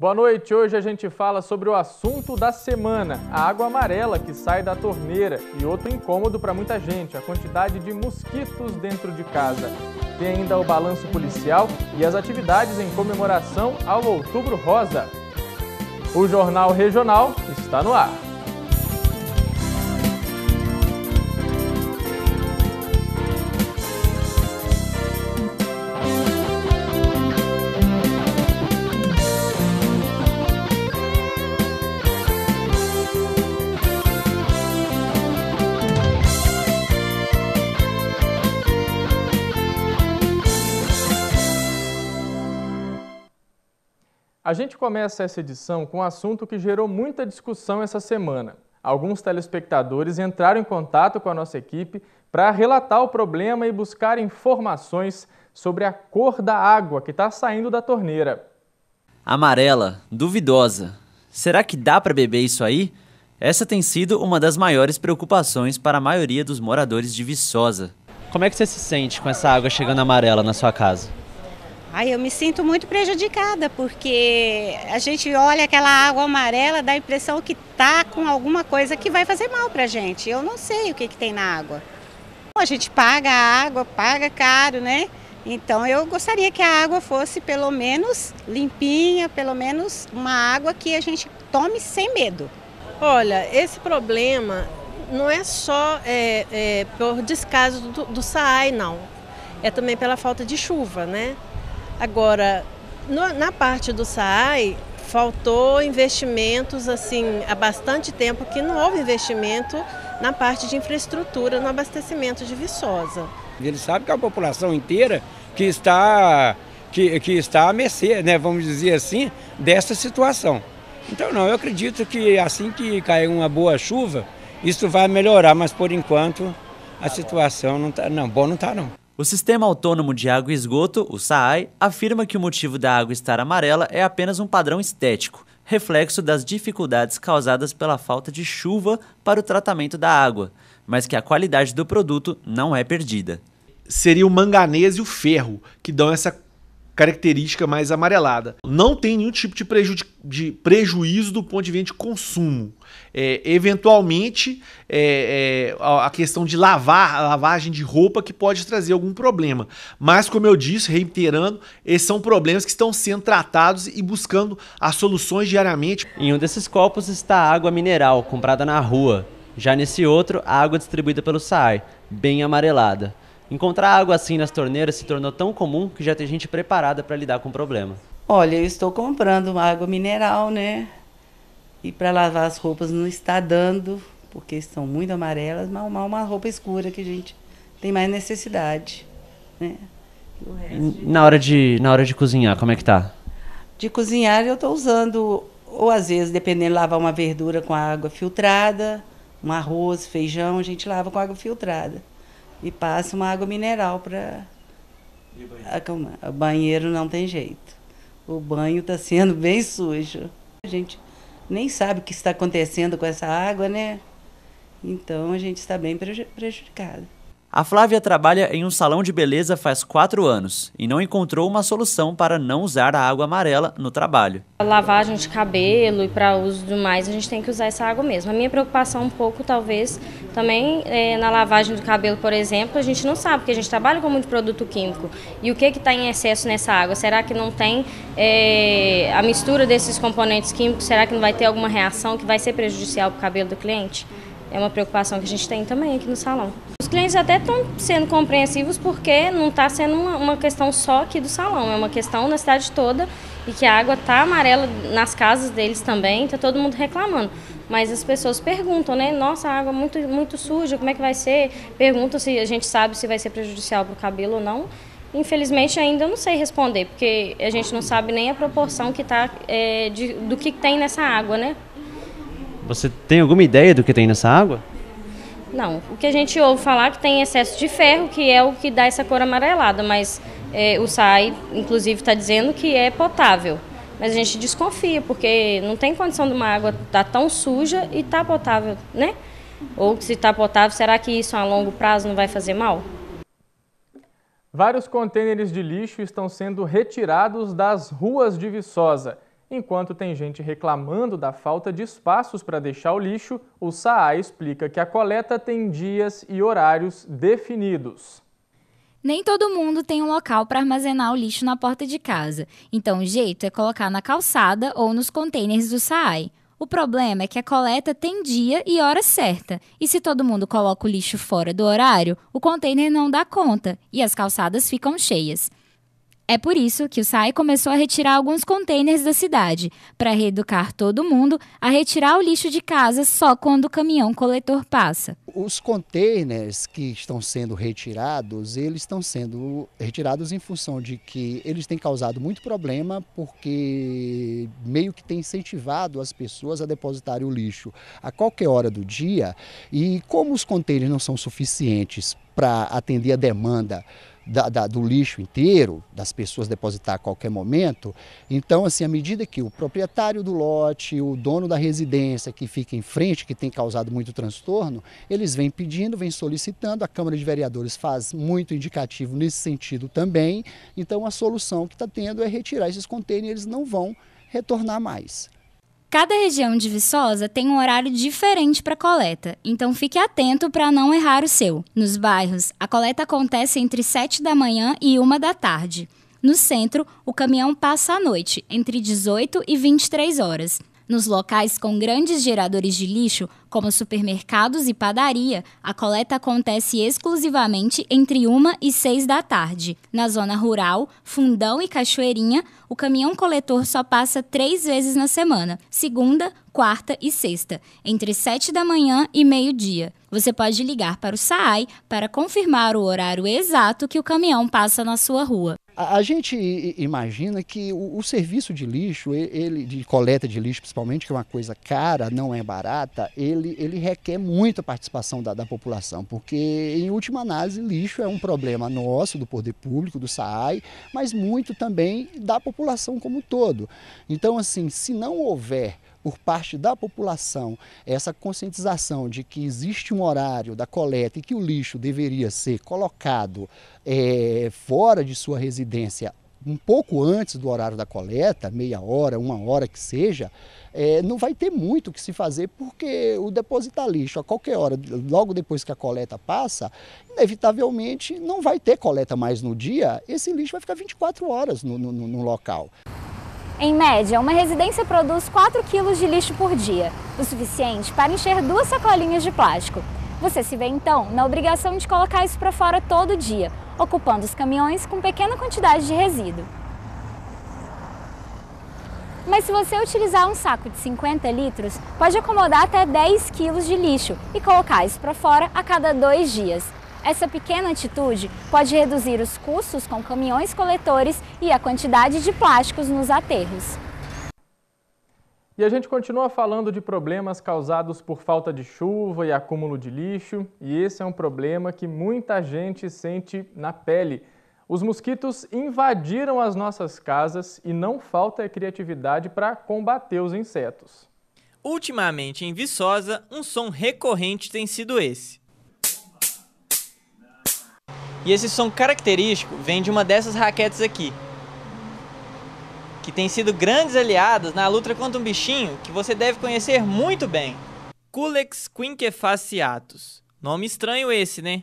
Boa noite. Hoje a gente fala sobre o assunto da semana: a água amarela que sai da torneira e outro incômodo para muita gente, a quantidade de mosquitos dentro de casa. Tem ainda o balanço policial e as atividades em comemoração ao Outubro Rosa. O Jornal Regional está no ar. A gente começa essa edição com um assunto que gerou muita discussão essa semana. Alguns telespectadores entraram em contato com a nossa equipe para relatar o problema e buscar informações sobre a cor da água que está saindo da torneira. Amarela, duvidosa. Será que dá para beber isso aí? Essa tem sido uma das maiores preocupações para a maioria dos moradores de Viçosa. Como é que você se sente com essa água chegando amarela na sua casa? Aí eu me sinto muito prejudicada, porque a gente olha aquela água amarela, dá a impressão que tá com alguma coisa que vai fazer mal para a gente. Eu não sei o que, que tem na água. A gente paga a água, paga caro, né? Então eu gostaria que a água fosse pelo menos limpinha, pelo menos uma água que a gente tome sem medo. Olha, esse problema não é só é, é, por descaso do, do SAAI, não. É também pela falta de chuva, né? Agora, no, na parte do SAAI, faltou investimentos assim há bastante tempo que não houve investimento na parte de infraestrutura no abastecimento de Viçosa. Ele sabe que é a população inteira que está que, que está a mercê, né, vamos dizer assim, dessa situação. Então não, eu acredito que assim que cair uma boa chuva, isso vai melhorar, mas por enquanto a situação não está não, bom não está não. O Sistema Autônomo de Água e Esgoto, o SAAI, afirma que o motivo da água estar amarela é apenas um padrão estético, reflexo das dificuldades causadas pela falta de chuva para o tratamento da água, mas que a qualidade do produto não é perdida. Seria o manganês e o ferro que dão essa característica mais amarelada. Não tem nenhum tipo de, preju de prejuízo do ponto de vista de consumo. É, eventualmente, é, é, a questão de lavar, a lavagem de roupa que pode trazer algum problema. Mas, como eu disse, reiterando, esses são problemas que estão sendo tratados e buscando as soluções diariamente. Em um desses copos está água mineral comprada na rua. Já nesse outro, a água distribuída pelo SAI, bem amarelada. Encontrar água assim nas torneiras se tornou tão comum que já tem gente preparada para lidar com o problema. Olha, eu estou comprando água mineral, né? E para lavar as roupas não está dando, porque estão muito amarelas, mas uma, uma roupa escura que a gente tem mais necessidade, né? Resto... Na hora de na hora de cozinhar, como é que tá? De cozinhar eu estou usando ou às vezes dependendo lavar uma verdura com água filtrada, um arroz, feijão, a gente lava com água filtrada e passa uma água mineral para acalmar. O banheiro não tem jeito. O banho está sendo bem sujo. A gente nem sabe o que está acontecendo com essa água, né? Então a gente está bem prejudicado. A Flávia trabalha em um salão de beleza faz quatro anos e não encontrou uma solução para não usar a água amarela no trabalho. Para lavagem de cabelo e para uso do mais, a gente tem que usar essa água mesmo. A minha preocupação um pouco, talvez, também é, na lavagem do cabelo, por exemplo, a gente não sabe, porque a gente trabalha com muito produto químico. E o que está em excesso nessa água? Será que não tem é, a mistura desses componentes químicos? Será que não vai ter alguma reação que vai ser prejudicial para o cabelo do cliente? é uma preocupação que a gente tem também aqui no salão. Os clientes até estão sendo compreensivos porque não está sendo uma, uma, questão só aqui do salão, é uma questão na cidade toda e que a água está amarela nas casas deles também, está todo mundo reclamando. Mas as pessoas perguntam, né? Nossa, a água muito, muito suja, como é que vai ser? Perguntam se a gente sabe se vai ser prejudicial para o cabelo ou não. Infelizmente ainda eu não sei responder, porque a gente não sabe nem a proporção que tá, é, de, do que tem nessa água, né? Você tem alguma ideia do que tem nessa água? Não. O que a gente ouve falar é que tem excesso de ferro, que é o que dá essa cor amarelada, mas é, o SAI, inclusive, está dizendo que é potável. Mas a gente desconfia, porque não tem condição de uma água estar tá tão suja e estar tá potável, né? Ou se está potável, será que isso a longo prazo não vai fazer mal? Vários contêineres de lixo estão sendo retirados das ruas de Viçosa. Enquanto tem gente reclamando da falta de espaços para deixar o lixo, o SAA explica que a coleta tem dias e horários definidos. Nem todo mundo tem um local para armazenar o lixo na porta de casa, então o jeito é colocar na calçada ou nos contêineres do SAAI. O problema é que a coleta tem dia e hora certa, e se todo mundo coloca o lixo fora do horário, o contêiner não dá conta e as calçadas ficam cheias. É por isso que o SAI começou a retirar alguns containers da cidade, para reeducar todo mundo a retirar o lixo de casa só quando o caminhão coletor passa. Os containers que estão sendo retirados, eles estão sendo retirados em função de que eles têm causado muito problema, porque meio que tem incentivado as pessoas a depositarem o lixo a qualquer hora do dia. E como os containers não são suficientes para atender a demanda da, da, do lixo inteiro, das pessoas depositar a qualquer momento. Então, assim, à medida que o proprietário do lote, o dono da residência que fica em frente, que tem causado muito transtorno, eles vêm pedindo, vêm solicitando, a Câmara de Vereadores faz muito indicativo nesse sentido também. Então, a solução que está tendo é retirar esses contêineres, eles não vão retornar mais. Cada região de Viçosa tem um horário diferente para coleta, então fique atento para não errar o seu. Nos bairros, a coleta acontece entre 7 da manhã e 1 da tarde. No centro, o caminhão passa à noite, entre 18 e 23 horas. Nos locais com grandes geradores de lixo, como supermercados e padaria, a coleta acontece exclusivamente entre uma e seis da tarde. Na zona rural, Fundão e Cachoeirinha, o caminhão coletor só passa três vezes na semana: segunda, quarta e sexta, entre sete da manhã e meio-dia. Você pode ligar para o SAAI para confirmar o horário exato que o caminhão passa na sua rua. A, a gente imagina que o, o, serviço de lixo, ele de coleta de lixo principalmente, que é uma coisa cara, não é barata, ele, ele requer muita participação da, da população, porque em última análise lixo é um problema nosso, do poder público, do SAAI, mas muito também da população como um todo. Então assim, se não houver por parte da população essa conscientização de que existe um horário da coleta e que o lixo deveria ser colocado é, fora de sua residência um pouco antes do horário da coleta, meia hora, uma hora que seja, é, não vai ter muito o que se fazer, porque o depositar lixo a qualquer hora, logo depois que a coleta passa, inevitavelmente não vai ter coleta mais no dia, esse lixo vai ficar 24 horas no, no, no local. Em média, uma residência produz 4 quilos de lixo por dia, o suficiente para encher duas sacolinhas de plástico. Você se vê então na obrigação de colocar isso para fora todo dia, ocupando os caminhões com pequena quantidade de resíduo. Mas se você utilizar um saco de 50 litros, pode acomodar até 10 quilos de lixo e colocar isso para fora a cada dois dias. Essa pequena atitude pode reduzir os custos com caminhões coletores e a quantidade de plásticos nos aterros. E a gente continua falando de problemas causados por falta de chuva e acúmulo de lixo, e esse é um problema que muita gente sente na pele. Os mosquitos invadiram as nossas casas e não falta criatividade para combater os insetos. Ultimamente em Viçosa, um som recorrente tem sido esse. E esse som característico vem de uma dessas raquetes aqui, que tem sido grandes aliadas na luta contra um bichinho que você deve conhecer muito bem. Culex quinquefaciatus. Nome estranho esse, né?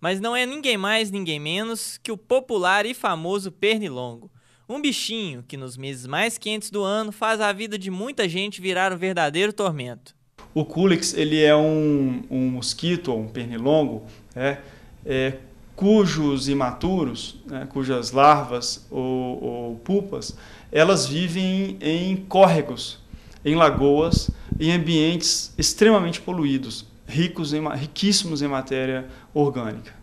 Mas não é ninguém mais, ninguém menos que o popular e famoso pernilongo. Um bichinho que nos meses mais quentes do ano faz a vida de muita gente virar um verdadeiro tormento. O Culex ele é um, um mosquito, um pernilongo, né? é, é cujos imaturos, né, cujas larvas ou, ou pupas, elas vivem em córregos, em lagoas, em ambientes extremamente poluídos, ricos em, riquíssimos em matéria orgânica.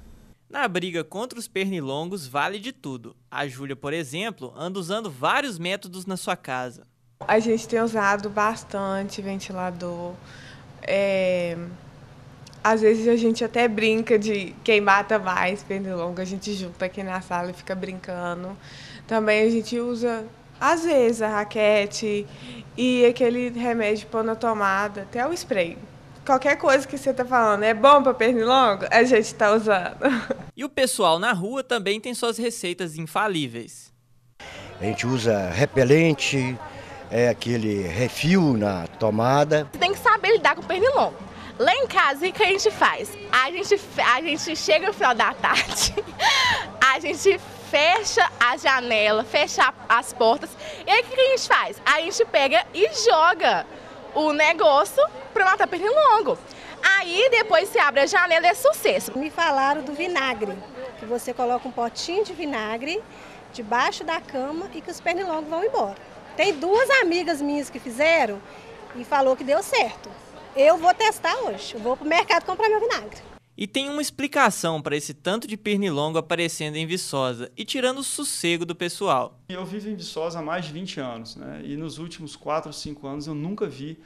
Na briga contra os pernilongos vale de tudo. A Júlia, por exemplo, anda usando vários métodos na sua casa. A gente tem usado bastante ventilador, é, às vezes a gente até brinca de quem mata mais pernilongo, a gente junta aqui na sala e fica brincando. Também a gente usa, às vezes, a raquete e aquele remédio pôr na tomada, até o spray. Qualquer coisa que você está falando é bom para pernilongo, a gente está usando. E o pessoal na rua também tem suas receitas infalíveis. A gente usa repelente, é aquele refil na tomada. Você tem que saber lidar com o pernilongo. Lá em casa, o que a gente faz? A gente, a gente chega no final da tarde, a gente fecha a janela, fecha as portas. E aí o que a gente faz? A gente pega e joga o negócio para matar pernilongo. Aí depois se abre a janela e é sucesso. Me falaram do vinagre, que você coloca um potinho de vinagre debaixo da cama e que os pernilongos vão embora. Tem duas amigas minhas que fizeram e falou que deu certo. Eu vou testar hoje, vou pro mercado comprar meu vinagre. E tem uma explicação para esse tanto de pernilongo aparecendo em Viçosa e tirando o sossego do pessoal. Eu vivo em Viçosa há mais de 20 anos, né? E nos últimos 4 ou 5 anos eu nunca vi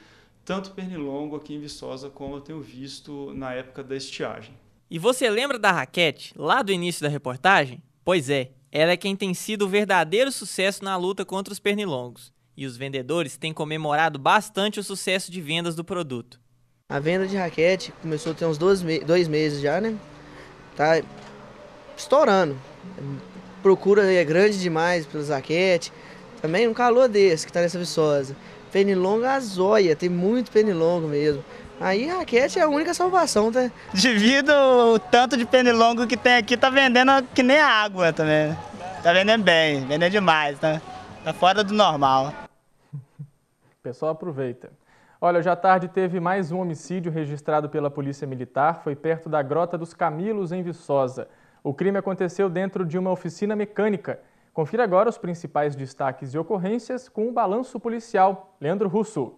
tanto pernilongo aqui em Viçosa como eu tenho visto na época da estiagem. E você lembra da raquete, lá do início da reportagem? Pois é, ela é quem tem sido o verdadeiro sucesso na luta contra os pernilongos e os vendedores têm comemorado bastante o sucesso de vendas do produto. A venda de raquete começou tem uns dois, me dois meses já, né? Tá estourando. A procura é grande demais pelos raquete. Também um calor desse que tá nessa viçosa. Penilongo é a zóia, tem muito penilongo mesmo. Aí raquete é a única salvação, tá? Devido o tanto de penilongo que tem aqui, tá vendendo que nem água também. Né? Tá vendendo bem, vendendo demais, tá? Tá fora do normal pessoal aproveita. Olha, já tarde teve mais um homicídio registrado pela Polícia Militar, foi perto da Grota dos Camilos, em Viçosa. O crime aconteceu dentro de uma oficina mecânica. Confira agora os principais destaques e ocorrências com o balanço policial. Leandro Russo.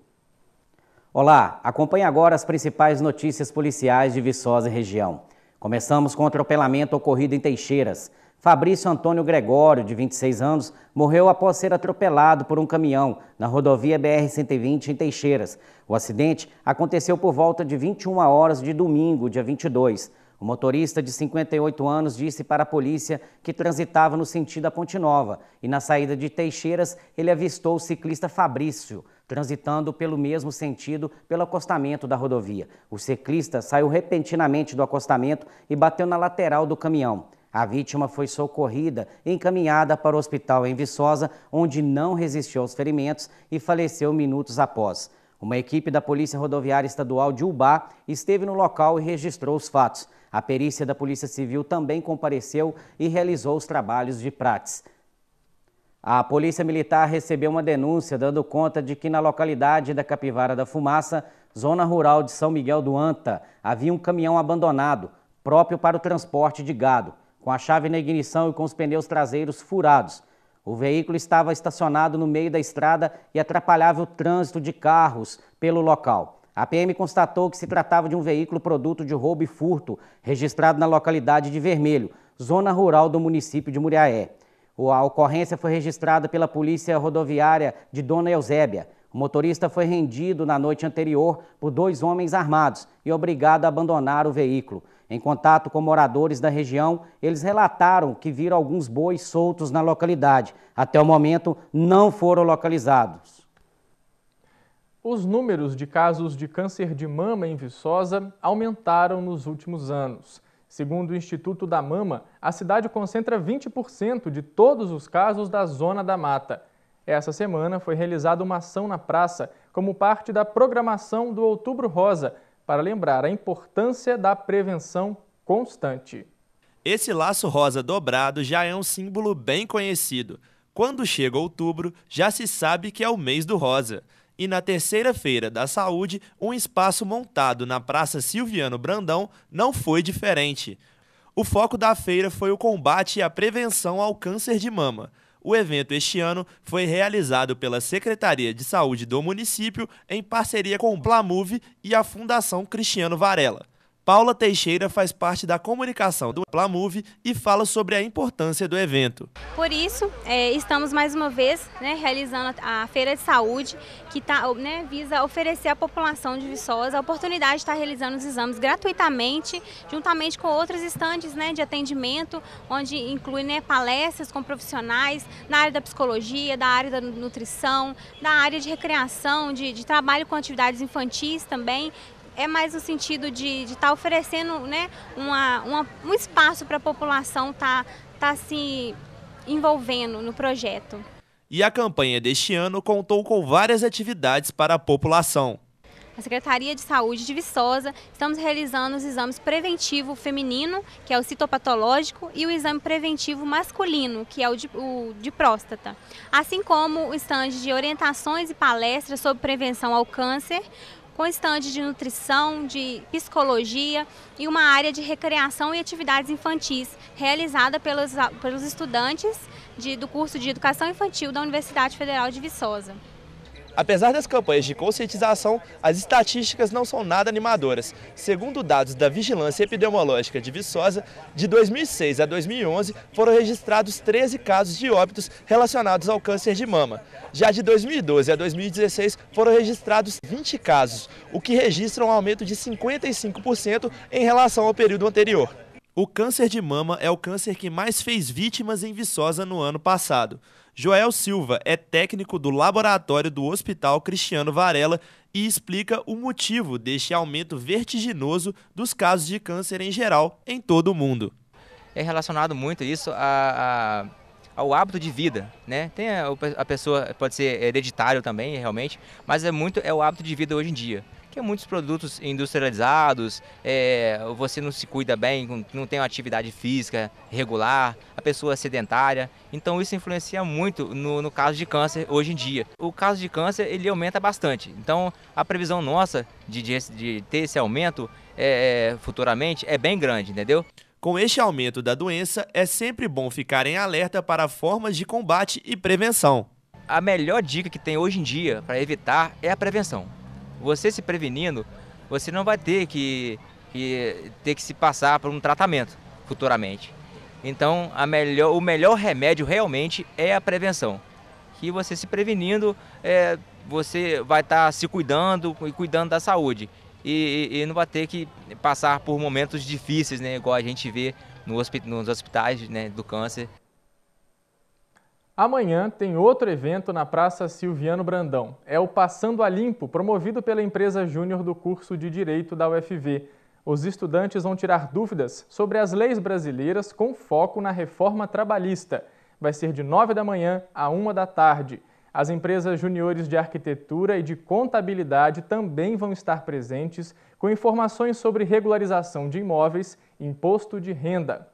Olá, acompanhe agora as principais notícias policiais de Viçosa e região. Começamos com o atropelamento ocorrido em Teixeiras. Fabrício Antônio Gregório, de 26 anos, morreu após ser atropelado por um caminhão na rodovia BR-120 em Teixeiras. O acidente aconteceu por volta de 21 horas de domingo, dia 22. O motorista de 58 anos disse para a polícia que transitava no sentido da Ponte Nova e, na saída de Teixeiras, ele avistou o ciclista Fabrício, transitando pelo mesmo sentido pelo acostamento da rodovia. O ciclista saiu repentinamente do acostamento e bateu na lateral do caminhão. A vítima foi socorrida e encaminhada para o hospital em Viçosa, onde não resistiu aos ferimentos e faleceu minutos após. Uma equipe da Polícia Rodoviária Estadual de Ubá esteve no local e registrou os fatos. A perícia da Polícia Civil também compareceu e realizou os trabalhos de prates. A Polícia Militar recebeu uma denúncia dando conta de que na localidade da Capivara da Fumaça, zona rural de São Miguel do Anta, havia um caminhão abandonado, próprio para o transporte de gado com a chave na ignição e com os pneus traseiros furados. O veículo estava estacionado no meio da estrada e atrapalhava o trânsito de carros pelo local. A PM constatou que se tratava de um veículo produto de roubo e furto, registrado na localidade de Vermelho, zona rural do município de Muriaé. A ocorrência foi registrada pela Polícia Rodoviária de Dona Eusébia. O motorista foi rendido na noite anterior por dois homens armados e obrigado a abandonar o veículo. Em contato com moradores da região, eles relataram que viram alguns bois soltos na localidade. Até o momento, não foram localizados. Os números de casos de câncer de mama em Viçosa aumentaram nos últimos anos. Segundo o Instituto da Mama, a cidade concentra 20% de todos os casos da Zona da Mata. Essa semana foi realizada uma ação na praça como parte da programação do Outubro Rosa, para lembrar a importância da prevenção constante. Esse laço rosa dobrado já é um símbolo bem conhecido. Quando chega outubro, já se sabe que é o mês do rosa. E na terceira-feira da saúde, um espaço montado na Praça Silviano Brandão não foi diferente. O foco da feira foi o combate e a prevenção ao câncer de mama. O evento este ano foi realizado pela Secretaria de Saúde do município em parceria com o Plamove e a Fundação Cristiano Varela. Paula Teixeira faz parte da comunicação do Plamove e fala sobre a importância do evento. Por isso, é, estamos mais uma vez né, realizando a Feira de Saúde, que tá, né, visa oferecer à população de Viçosa a oportunidade de estar realizando os exames gratuitamente, juntamente com outras estandes né, de atendimento, onde inclui né, palestras com profissionais na área da psicologia, da área da nutrição, da área de recreação, de, de trabalho com atividades infantis também é mais no sentido de estar tá oferecendo né, uma, uma, um espaço para a população estar tá, tá se envolvendo no projeto. E a campanha deste ano contou com várias atividades para a população. A Secretaria de Saúde de Viçosa, estamos realizando os exames preventivo feminino, que é o citopatológico, e o exame preventivo masculino, que é o de, o de próstata. Assim como o estande de orientações e palestras sobre prevenção ao câncer, com estande de nutrição, de psicologia e uma área de recreação e atividades infantis, realizada pelos, pelos estudantes de, do curso de Educação Infantil da Universidade Federal de Viçosa. Apesar das campanhas de conscientização, as estatísticas não são nada animadoras. Segundo dados da Vigilância Epidemiológica de Viçosa, de 2006 a 2011 foram registrados 13 casos de óbitos relacionados ao câncer de mama. Já de 2012 a 2016 foram registrados 20 casos, o que registra um aumento de 55% em relação ao período anterior. O câncer de mama é o câncer que mais fez vítimas em Viçosa no ano passado. Joel Silva é técnico do laboratório do Hospital Cristiano Varela e explica o motivo deste aumento vertiginoso dos casos de câncer em geral em todo o mundo. É relacionado muito isso a, a ao hábito de vida, né? Tem a, a, pessoa pode ser hereditário também, realmente, mas é muito é o hábito de vida hoje em dia que é muitos produtos industrializados, é, você não se cuida bem, não tem uma atividade física regular, a pessoa é sedentária. Então isso influencia muito no, no caso de câncer hoje em dia. O caso de câncer ele aumenta bastante. Então a previsão nossa de, de, de ter esse aumento é, é futuramente é bem grande, entendeu? Com este aumento da doença, é sempre bom ficar em alerta para formas de combate e prevenção. A melhor dica que tem hoje em dia para evitar é a prevenção você se prevenindo, você não vai ter que, que ter que se passar por um tratamento futuramente. Então, melhor, o melhor remédio realmente é a prevenção. Que você se prevenindo, é, você vai estar tá se cuidando e cuidando da saúde. E, e, não vai ter que passar por momentos difíceis, né? Igual a gente vê no hospi nos hospitais né, do câncer. Amanhã tem outro evento na Praça Silviano Brandão. É o Passando a Limpo, promovido pela empresa júnior do curso de Direito da UFV. Os estudantes vão tirar dúvidas sobre as leis brasileiras com foco na reforma trabalhista. Vai ser de 9 da manhã a 1 da tarde. As empresas juniores de arquitetura e de contabilidade também vão estar presentes com informações sobre regularização de imóveis, imposto de renda.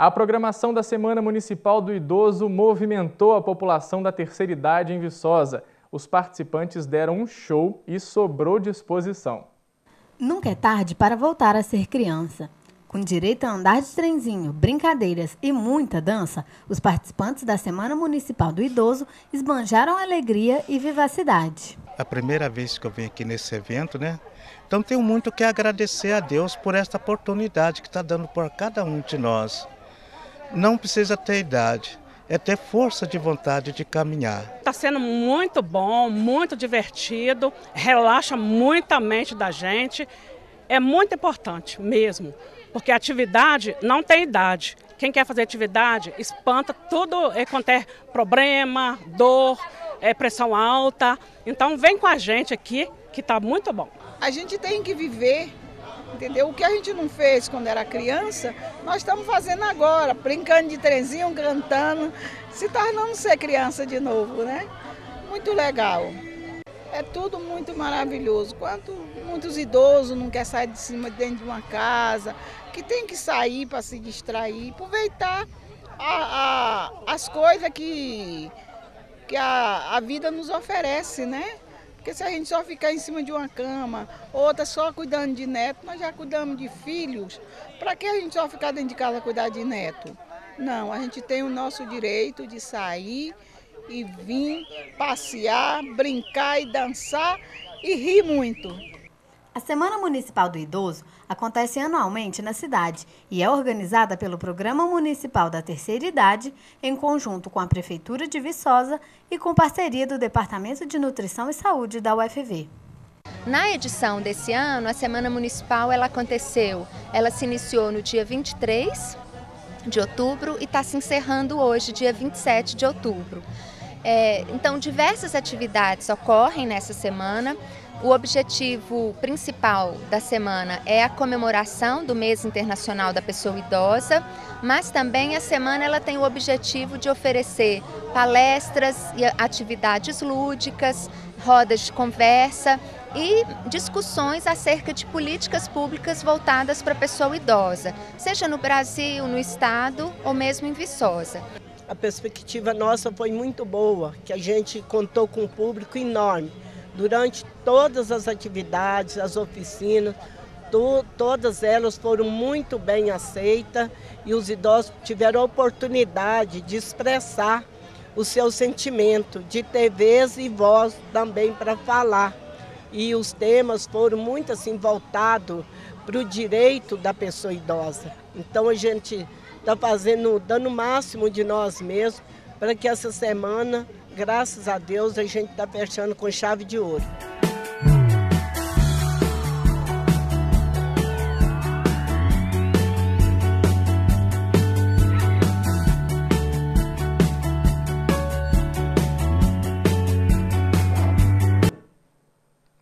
A programação da Semana Municipal do Idoso movimentou a população da terceira idade em Viçosa. Os participantes deram um show e sobrou disposição. Nunca é tarde para voltar a ser criança. Com direito a andar de trenzinho, brincadeiras e muita dança, os participantes da Semana Municipal do Idoso esbanjaram alegria e vivacidade. É a primeira vez que eu venho aqui nesse evento, né? Então tenho muito que agradecer a Deus por esta oportunidade que está dando por cada um de nós não precisa ter idade, é ter força de vontade de caminhar. Está sendo muito bom, muito divertido, relaxa muito a mente da gente. É muito importante mesmo, porque atividade não tem idade. Quem quer fazer atividade espanta tudo é, quanto é problema, dor, é, pressão alta. Então vem com a gente aqui que está muito bom. A gente tem que viver Entendeu? O que a gente não fez quando era criança, nós estamos fazendo agora, brincando de trenzinho, cantando, se tornando ser criança de novo, né? Muito legal. É tudo muito maravilhoso. Quanto muitos idosos não querem sair de cima dentro de uma casa, que tem que sair para se distrair, aproveitar a, a, as coisas que, que a, a vida nos oferece, né? Porque se a gente só ficar em cima de uma cama, outra só cuidando de neto, nós já cuidamos de filhos, para que a gente só ficar dentro de casa cuidar de neto? Não, a gente tem o nosso direito de sair e vir passear, brincar e dançar e rir muito. A Semana Municipal do Idoso acontece anualmente na cidade e é organizada pelo Programa Municipal da Terceira Idade, em conjunto com a Prefeitura de Viçosa e com parceria do Departamento de Nutrição e Saúde da UFV. Na edição desse ano, a Semana Municipal ela aconteceu, ela se iniciou no dia 23 de outubro e está se encerrando hoje, dia 27 de outubro. É, então, diversas atividades ocorrem nessa semana. O objetivo principal da semana é a comemoração do Mês Internacional da Pessoa Idosa, mas também a semana ela tem o objetivo de oferecer palestras e atividades lúdicas, rodas de conversa e discussões acerca de políticas públicas voltadas para a pessoa idosa, seja no Brasil, no estado ou mesmo em Viçosa a perspectiva nossa foi muito boa, que a gente contou com um público enorme. Durante todas as atividades, as oficinas, todas elas foram muito bem aceitas e os idosos tiveram a oportunidade de expressar o seu sentimento, de ter vez e voz também para falar. E os temas foram muito assim voltados para o direito da pessoa idosa. Então a gente está fazendo, dando o máximo de nós mesmos para que essa semana graças a Deus, a gente está fechando com chave de ouro.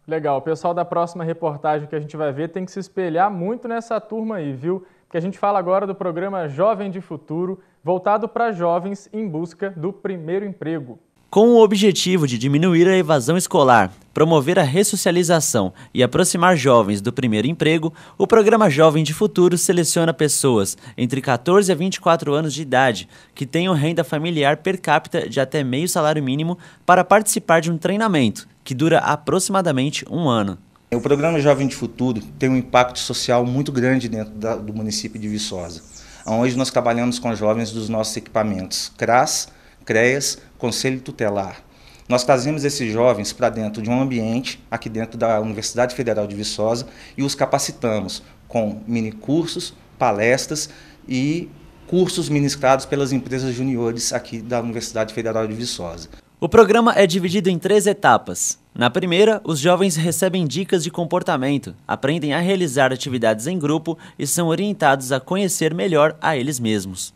Legal. O pessoal da próxima reportagem que a gente vai ver tem que se espelhar muito nessa turma aí, viu? Porque a gente fala agora do programa Jovem de Futuro, voltado para jovens em busca do primeiro emprego. Com o objetivo de diminuir a evasão escolar, promover a ressocialização e aproximar jovens do primeiro emprego, o Programa Jovem de Futuro seleciona pessoas entre 14 a 24 anos de idade que tenham renda familiar per capita de até meio salário mínimo para participar de um treinamento que dura aproximadamente um ano. O Programa Jovem de Futuro tem um impacto social muito grande dentro da, do município de Viçosa, onde nós trabalhamos com jovens dos nossos equipamentos CRAS, CREAS, Conselho Tutelar. Nós trazemos esses jovens para dentro de um ambiente, aqui dentro da Universidade Federal de Viçosa, e os capacitamos com minicursos, palestras e cursos ministrados pelas empresas juniores aqui da Universidade Federal de Viçosa. O programa é dividido em três etapas. Na primeira, os jovens recebem dicas de comportamento, aprendem a realizar atividades em grupo e são orientados a conhecer melhor a eles mesmos.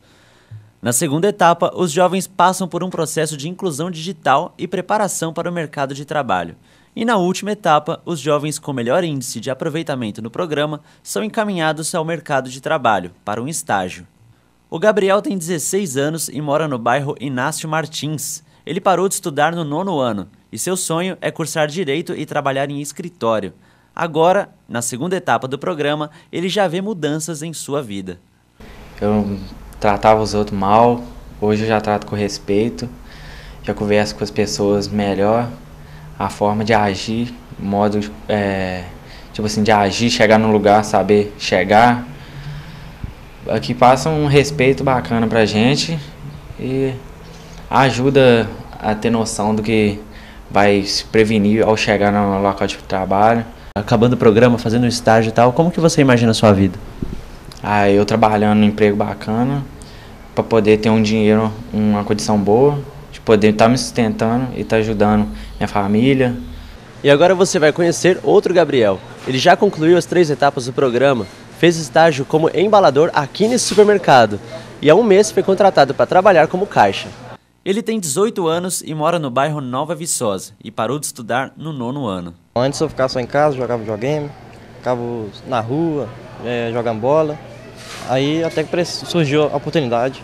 Na segunda etapa, os jovens passam por um processo de inclusão digital e preparação para o mercado de trabalho. E na última etapa, os jovens com melhor índice de aproveitamento no programa são encaminhados ao mercado de trabalho, para um estágio. O Gabriel tem 16 anos e mora no bairro Inácio Martins. Ele parou de estudar no nono ano e seu sonho é cursar direito e trabalhar em escritório. Agora, na segunda etapa do programa, ele já vê mudanças em sua vida. Eu tratava os outros mal, hoje eu já trato com respeito, já converso com as pessoas melhor, a forma de agir, modo é, tipo assim, de agir, chegar num lugar, saber chegar. Aqui passa um respeito bacana pra gente e ajuda a ter noção do que vai se prevenir ao chegar no local de trabalho. Acabando o programa, fazendo um estágio e tal, como que você imagina a sua vida? Aí eu trabalhando num emprego bacana, para poder ter um dinheiro, uma condição boa, de poder estar tá me sustentando e estar tá ajudando minha família. E agora você vai conhecer outro Gabriel. Ele já concluiu as três etapas do programa, fez estágio como embalador aqui nesse supermercado e há um mês foi contratado para trabalhar como caixa. Ele tem 18 anos e mora no bairro Nova Viçosa e parou de estudar no nono ano. Antes eu ficava só em casa, jogava videogame, ficava na rua, eh, jogando bola. Aí até que surgiu a oportunidade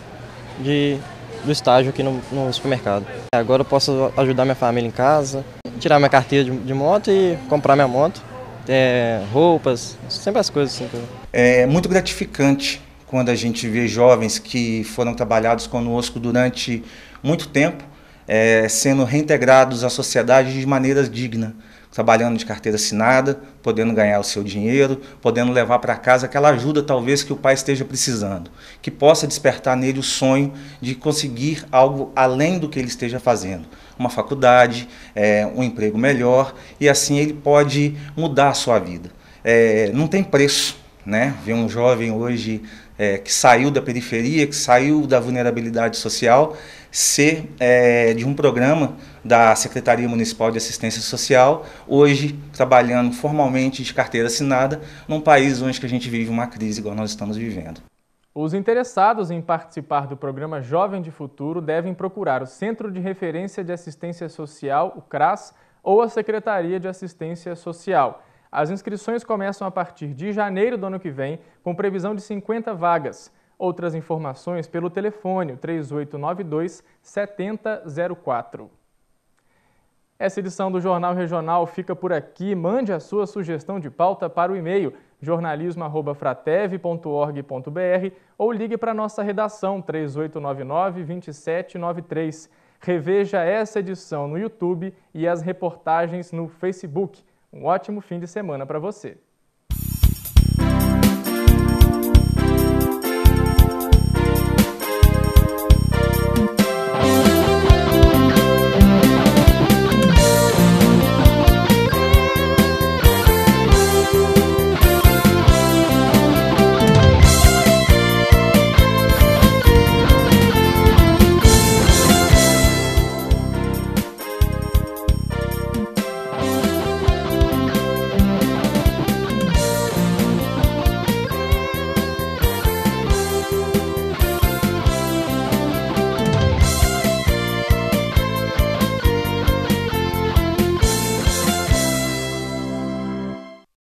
de, do estágio aqui no, no supermercado. Agora eu posso ajudar minha família em casa, tirar minha carteira de, de moto e comprar minha moto. É, roupas, sempre as coisas assim. É muito gratificante quando a gente vê jovens que foram trabalhados conosco durante muito tempo, é, sendo reintegrados à sociedade de maneira digna trabalhando de carteira assinada, podendo ganhar o seu dinheiro, podendo levar para casa aquela ajuda talvez que o pai esteja precisando, que possa despertar nele o sonho de conseguir algo além do que ele esteja fazendo, uma faculdade, é, um emprego melhor, e assim ele pode mudar a sua vida. É, não tem preço, né? Ver um jovem hoje é, que saiu da periferia, que saiu da vulnerabilidade social, ser é, de um programa da Secretaria Municipal de Assistência Social, hoje trabalhando formalmente de carteira assinada, num país onde a gente vive uma crise igual nós estamos vivendo. Os interessados em participar do programa Jovem de Futuro devem procurar o Centro de Referência de Assistência Social, o CRAS, ou a Secretaria de Assistência Social. As inscrições começam a partir de janeiro do ano que vem, com previsão de 50 vagas. Outras informações pelo telefone 3892 7004. Essa edição do Jornal Regional fica por aqui. Mande a sua sugestão de pauta para o e-mail jornalismo@frateve.org.br ou ligue para nossa redação 3899 2793. Reveja essa edição no YouTube e as reportagens no Facebook. Um ótimo fim de semana para você!